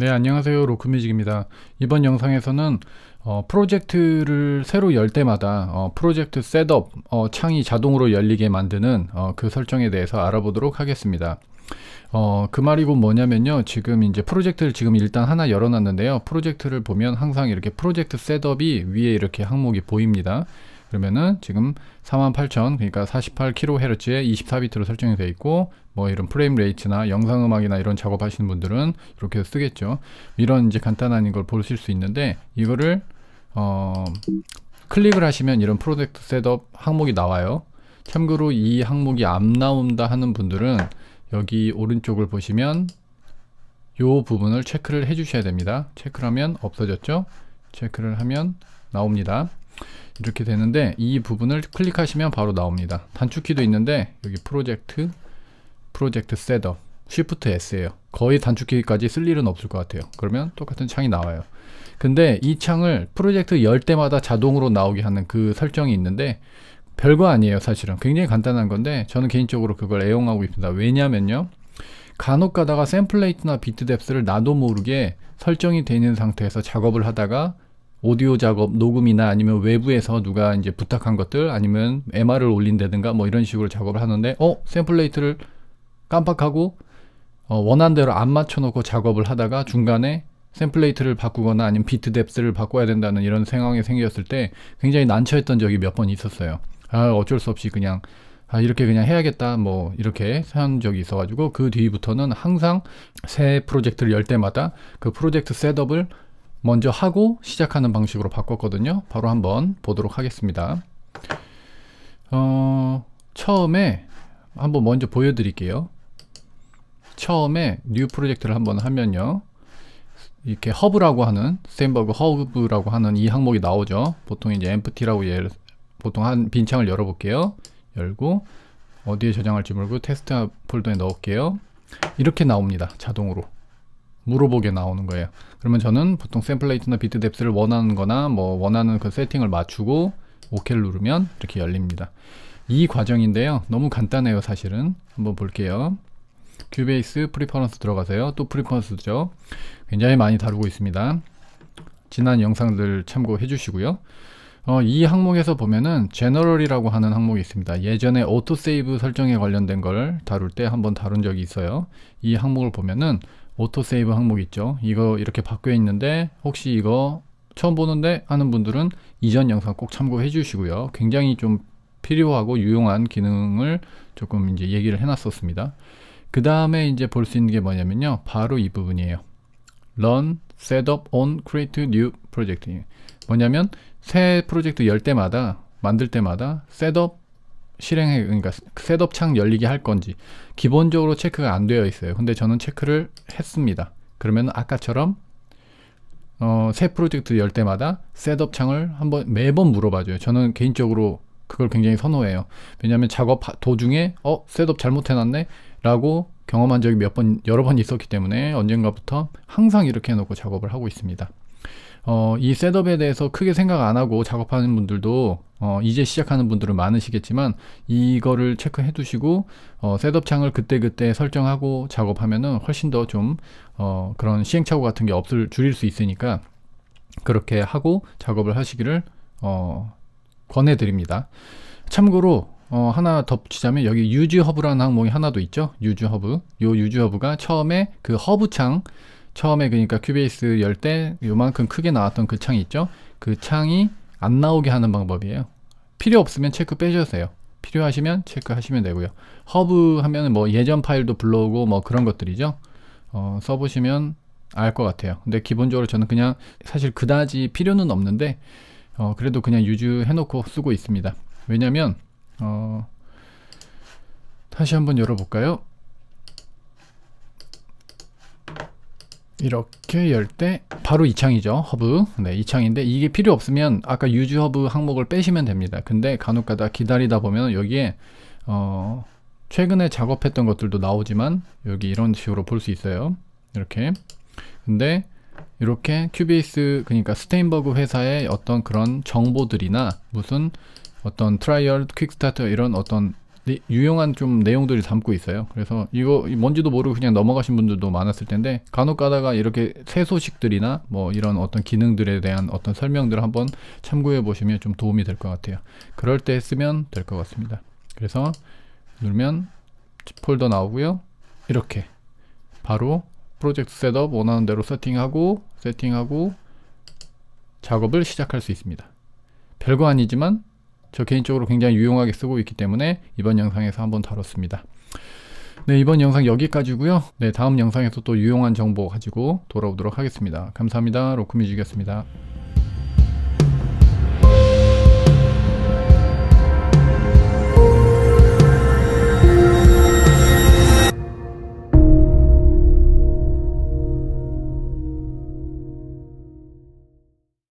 네 안녕하세요 로크뮤직입니다 이번 영상에서는 어, 프로젝트를 새로 열 때마다 어, 프로젝트 셋업 어, 창이 자동으로 열리게 만드는 어, 그 설정에 대해서 알아보도록 하겠습니다 어, 그 말이 고 뭐냐면요 지금 이제 프로젝트를 지금 일단 하나 열어놨는데요 프로젝트를 보면 항상 이렇게 프로젝트 셋업이 위에 이렇게 항목이 보입니다 그러면은 지금 48,000 그러니까 48kHz에 24비트로 설정이 되어 있고 뭐 이런 프레임 레이트나 영상 음악이나 이런 작업하시는 분들은 이렇게 쓰겠죠. 이런 이제 간단한 걸 보실 수 있는데 이거를 어 클릭을 하시면 이런 프로젝트 셋업 항목이 나와요. 참고로 이 항목이 안 나온다 하는 분들은 여기 오른쪽을 보시면 요 부분을 체크를 해 주셔야 됩니다. 체크를 하면 없어졌죠? 체크를 하면 나옵니다. 이렇게 되는데 이 부분을 클릭하시면 바로 나옵니다 단축키도 있는데 여기 프로젝트 프로젝트 셋업 쉬프트 f t S예요 거의 단축키까지 쓸 일은 없을 것 같아요 그러면 똑같은 창이 나와요 근데 이 창을 프로젝트 열 때마다 자동으로 나오게 하는 그 설정이 있는데 별거 아니에요 사실은 굉장히 간단한 건데 저는 개인적으로 그걸 애용하고 있습니다 왜냐면요 간혹 가다가 샘플레이트나 비트뎁스를 나도 모르게 설정이 되어 있는 상태에서 작업을 하다가 오디오 작업, 녹음이나 아니면 외부에서 누가 이제 부탁한 것들 아니면 MR을 올린다든가 뭐 이런 식으로 작업을 하는데 어? 샘플레이트를 깜빡하고 어, 원한대로 안 맞춰놓고 작업을 하다가 중간에 샘플레이트를 바꾸거나 아니면 비트 뎁스를 바꿔야 된다는 이런 상황이 생겼을 때 굉장히 난처했던 적이 몇 번 있었어요. 아, 어쩔 수 없이 그냥 아, 이렇게 그냥 해야겠다 뭐 이렇게 한 적이 있어가지고 그 뒤부터는 항상 새 프로젝트를 열 때마다 그 프로젝트 셋업을 먼저 하고 시작하는 방식으로 바꿨거든요. 바로 한번 보도록 하겠습니다. 어, 처음에 한번 먼저 보여드릴게요. 처음에 뉴 프로젝트를 한번 하면요. 이렇게 허브라고 하는 스탠버그 허브라고 하는 이 항목이 나오죠. 보통 이제 e m p t 라고 예를, 보통 한 빈 창을 열어볼게요. 열고 어디에 저장할지 모르고 테스트 폴더에 넣을게요. 이렇게 나옵니다. 자동으로. 물어보게 나오는 거예요. 그러면 저는 보통 샘플 레이트나 비트 뎁스를 원하는 거나 뭐 원하는 그 세팅을 맞추고 OK를 누르면 이렇게 열립니다. 이 과정인데요. 너무 간단해요, 사실은. 한번 볼게요. 큐베이스 프리퍼런스 들어가세요. 또 프리퍼런스죠. 굉장히 많이 다루고 있습니다. 지난 영상들 참고해 주시고요. 어, 이 항목에서 보면은 제너럴이라고 하는 항목이 있습니다. 예전에 오토세이브 설정에 관련된 걸 다룰 때 한번 다룬 적이 있어요. 이 항목을 보면은 오토세이브 항목 있죠 이거 이렇게 바뀌어 있는데 혹시 이거 처음 보는데 하는 분들은 이전 영상 꼭 참고해 주시고요 굉장히 좀 필요하고 유용한 기능을 조금 이제 얘기를 해놨었습니다 그 다음에 이제 볼 수 있는 게 뭐냐면요 바로 이 부분이에요 run setup on create new project 뭐냐면 새 프로젝트 열 때마다 만들 때마다 셋업 실행해 그러니까 셋업 창 열리게 할 건지 기본적으로 체크가 안 되어 있어요. 근데 저는 체크를 했습니다. 그러면 아까처럼 어, 새 프로젝트 열 때마다 셋업 창을 한번 매번 물어봐줘요. 저는 개인적으로 그걸 굉장히 선호해요. 왜냐하면 작업 도중에 어 셋업 잘못해놨네 라고 경험한 적이 몇 번 여러 번 있었기 때문에 언젠가부터 항상 이렇게 해놓고 작업을 하고 있습니다. 어, 이 셋업에 대해서 크게 생각 안 하고 작업하는 분들도 어, 이제 시작하는 분들은 많으시겠지만 이거를 체크해 두시고 어, 셋업 창을 그때그때 설정하고 작업하면은 훨씬 더좀 어, 그런 시행착오 같은 게 없을 줄일 수 있으니까 그렇게 하고 작업을 하시기를 어, 권해드립니다. 참고로 어, 하나 덧붙이자면 여기 유즈허브라는 항목이 하나 도 있죠. 유즈허브. 요 유즈허브가 처음에 그 허브창 처음에 그러니까 큐베이스 열 때 요만큼 크게 나왔던 그 창이 있죠 그 창이 안 나오게 하는 방법이에요 필요 없으면 체크 빼주세요 필요하시면 체크하시면 되고요 허브 하면 뭐 예전 파일도 불러오고 뭐 그런 것들이죠 어, 써보시면 알 것 같아요 근데 기본적으로 저는 그냥 사실 그다지 필요는 없는데 어, 그래도 그냥 유지해 놓고 쓰고 있습니다 왜냐면 어, 다시 한번 열어볼까요 이렇게 열 때 바로 이 창이죠 허브 네, 이 창인데 이게 필요 없으면 아까 유즈 허브 항목을 빼시면 됩니다 근데 간혹가다 기다리다 보면 여기에 어, 최근에 작업했던 것들도 나오지만 여기 이런 식으로 볼 수 있어요 이렇게 근데 이렇게 큐베이스 그러니까 스테인버그 회사의 어떤 그런 정보들이나 무슨 어떤 트라이얼 퀵스타트 이런 어떤 네, 유용한 좀 내용들이 담고 있어요. 그래서 이거 뭔지도 모르고 그냥 넘어가신 분들도 많았을 텐데 간혹 가다가 이렇게 새 소식들이나 뭐 이런 어떤 기능들에 대한 어떤 설명들을 한번 참고해 보시면 좀 도움이 될 것 같아요. 그럴 때 쓰면 될 것 같습니다. 그래서 누르면 폴더 나오고요. 이렇게 바로 프로젝트 셋업 원하는 대로 세팅하고 세팅하고 작업을 시작할 수 있습니다. 별거 아니지만 저 개인적으로 굉장히 유용하게 쓰고 있기 때문에 이번 영상에서 한번 다뤘습니다. 네, 이번 영상 여기까지고요. 네, 다음 영상에서 또 유용한 정보 가지고 돌아오도록 하겠습니다. 감사합니다. 로크뮤직이었습니다.